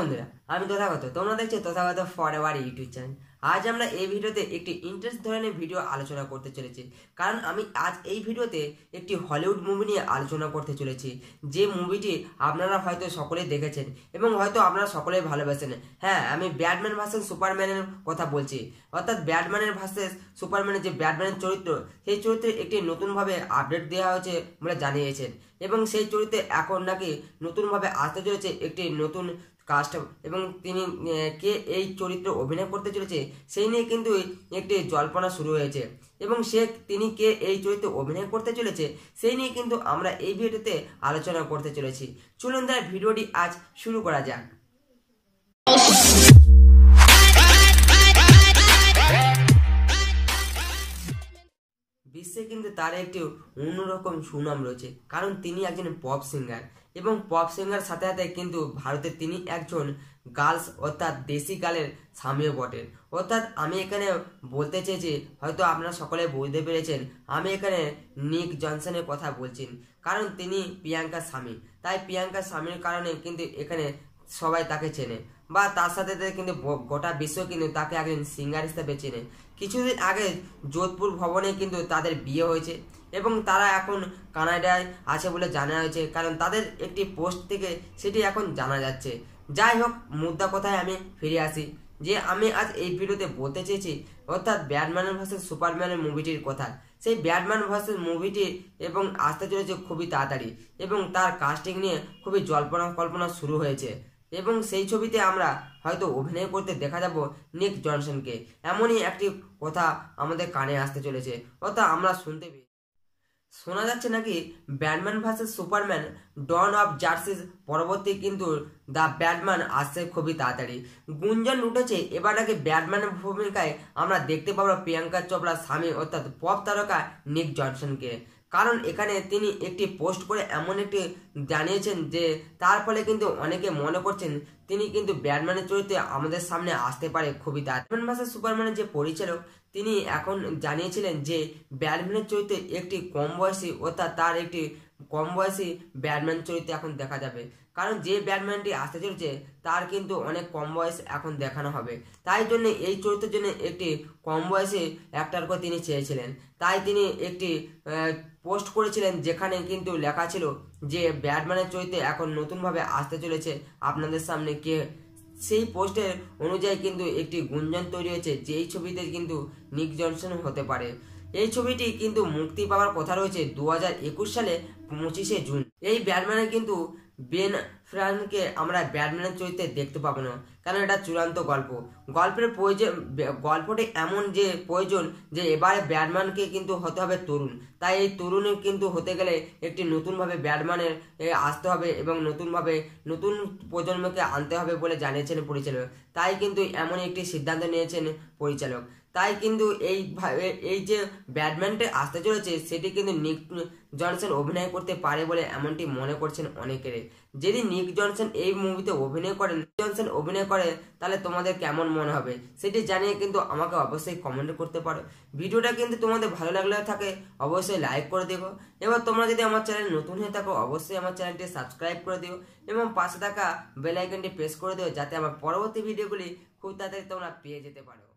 বন্ধুরা আমি তথাগত তোমরা দেখছো Tathagata for ever YouTube channel আজ আমরা এই ভিডিওতে একটি ইন্টারেস্ট ধরনের ভিডিও আলোচনা করতে চলেছি কারণ আমি আজ এই ভিডিওতে একটি হলিউড মুভি নিয়ে আলোচনা করতে চলেছি যে মুভিটি আপনারা হয়তো সকলে দেখেছেন এবং হয়তো আপনারা সকলে ভালোবাসেন হ্যাঁ আমি ব্যাটম্যান ভার্সেস সুপারম্যানের কথা বলছি অর্থাৎ ব্যাটম্যানের ভার্সেস সুপারম্যানের যে ব্যাডম্যানের চরিত্র সেই চরিত্রে একটি নতুনভাবে আপডেট দেওয়া হয়েছে বলে জানিয়েছেন এবং সেই চরিত্রে এখন নাকি নতুনভাবে আসতে চলেছে একটি নতুন কাস্ট এবং তিনি কে এই চরিত্র অভিনয় করতে চলেছে সেই নিয়ে কিন্তু একটি জল্পনা শুরু হয়েছে এবং সে তিনি কে এই চরিত্রে অভিনয় করতে চলেছে সেই নিয়ে কিন্তু আমরা এই ভিডিওতে আলোচনা করতে চলেছি চলুন তাই ভিডিওটি আজ শুরু করা যাক বিশ্বে কিন্তু তার একটি অন্যরকম সুনাম রয়েছে কারণ তিনি একজন পপ সিঙ্গার এবং পপ সিঙ্গার সাথে সাথে কিন্তু ভারতে তিনি একজন গার্লস অর্থাৎ দেশি গালের স্বামীও বটেন অর্থাৎ আমি এখানে বলতে চেয়েছি হয়তো আপনারা সকলে বুঝতে পেরেছেন আমি এখানে নিক জনসনের কথা বলছি কারণ তিনি প্রিয়াঙ্কার স্বামী তাই প্রিয়াঙ্কার স্বামীর কারণে কিন্তু এখানে সবাই তাকে চেনে বা তার সাথে কিন্তু গোটা বিশ্ব কিন্তু তাকে একজন সিঙ্গার হিসেবে চেনে কিছুদিন আগে যোধপুর ভবনে কিন্তু তাদের বিয়ে হয়েছে এবং তারা এখন কানাডায় আছে বলে জানা হয়েছে কারণ তাদের একটি পোস্ট থেকে সেটি এখন জানা যাচ্ছে যাই হোক মুদ্রা কথায় আমি ফিরে আসি যে আমি আজ এই ভিডিওতে বলতে চেয়েছি অর্থাৎ ব্যাটম্যানের ভার্সেস সুপারম্যানের মুভিটির কথা সেই ব্যাডম্যান ভার্সেস মুভিটি এবং আসতে চলেছে খুবই তাড়াতাড়ি এবং তার কাস্টিং নিয়ে খুবই জল্পনা কল্পনা শুরু হয়েছে এবং সেই ছবিতে আমরা হয়তো অভিনয় করতে দেখা যাব নিক জনসনকে এমনই একটি কথা আমাদের কানে আসতে চলেছে অর্থাৎ আমরা শুনতে শোনা যাচ্ছে নাকি Batman versus Superman Dawn of Justice পরবর্তী কিন্তু দ্য ব্যাডম্যান আসছে খুবই তাড়াতাড়ি গুঞ্জন উঠেছে এবার নাকি ব্যাডম্যানের ভূমিকায় আমরা দেখতে পাবো প্রিয়াঙ্কা চোপড়ার স্বামী অর্থাৎ পপ তারকা নিক জনসনকে কারণ এখানে তিনি একটি পোস্ট করে এমন একটি জানিয়েছেন যে তার ফলে কিন্তু অনেকে মনে করছেন তিনি কিন্তু ব্যাটম্যানের চরিত্রে আমাদের সামনে আসতে পারে খুবই ব্যাটম্যান ভাষা সুপারম্যানের যে পরিচালক তিনি এখন জানিয়েছিলেন যে ব্যাটম্যানের চরিত্রে একটি কম বয়সী অর্থাৎ তার একটি কম বয়সী ব্যাডম্যান চরিত্রে এখন দেখা যাবে কারণ যে ব্যাটম্যানটি আসতে চলেছে তার কিন্তু অনেক কম বয়স এখন দেখানো হবে তাই জন্য এই চরিত্রের জন্য একটি কম বয়সী অ্যাক্টারকে তিনি চেয়েছিলেন তাই তিনি একটি পোস্ট করেছিলেন যেখানে কিন্তু লেখা ছিল যে ব্যাডম্যানের চরিত্রে এখন নতুনভাবে আসতে চলেছে আপনাদের সামনে কে সেই পোস্টের অনুযায়ী কিন্তু একটি গুঞ্জন তৈরি হয়েছে যেই ছবিতে কিন্তু নিক জনসন হতে পারে এই ছবিটি কিন্তু মুক্তি পাওয়ার কথা রয়েছে দু সালে পঁচিশে জুন এই ব্যাটম্যানে কিন্তু বেন ফ্রানকে আমরা ব্যাটম্যানের চরিত্রে দেখতে পাবো না কারণ এটা চূড়ান্ত গল্প গল্পের প্রয়োজন গল্পটি এমন যে প্রয়োজন যে এবারে ব্যাটম্যানকে কিন্তু হতে হবে তরুণ তাই এই তরুণের কিন্তু হতে গেলে একটি নতুনভাবে ব্যাটম্যানের আসতে হবে এবং নতুনভাবে নতুন প্রজন্মকে আনতে হবে বলে জানিয়েছেন পরিচালক তাই কিন্তু এমন একটি সিদ্ধান্ত নিয়েছেন পরিচালক তাই কিন্তু এই এই যে ব্যাডম্যানটি আসতে চলেছে সেটি কিন্তু নিক জনসন অভিনয় করতে পারে বলে এমনটি মনে করছেন অনেকেরে যদি নিক জনসন এই মুভিতে অভিনয় করেন জনসন অভিনয় করে তাহলে তোমাদের কেমন মনে হবে সেটি জানিয়ে কিন্তু আমাকে অবশ্যই কমেন্ট করতে পারো ভিডিওটা কিন্তু তোমাদের ভালো লাগলে থাকে অবশ্যই লাইক করে দেবো এবার তোমরা যদি আমার চ্যানেল নতুন হয়ে থাকো অবশ্যই আমার চ্যানেলটি সাবস্ক্রাইব করে দিও এবং পাশে থাকা বেলাইকনটি প্রেস করে দিও যাতে আমার পরবর্তী ভিডিওগুলি খুব তাড়াতাড়ি তোমরা পেয়ে যেতে পারো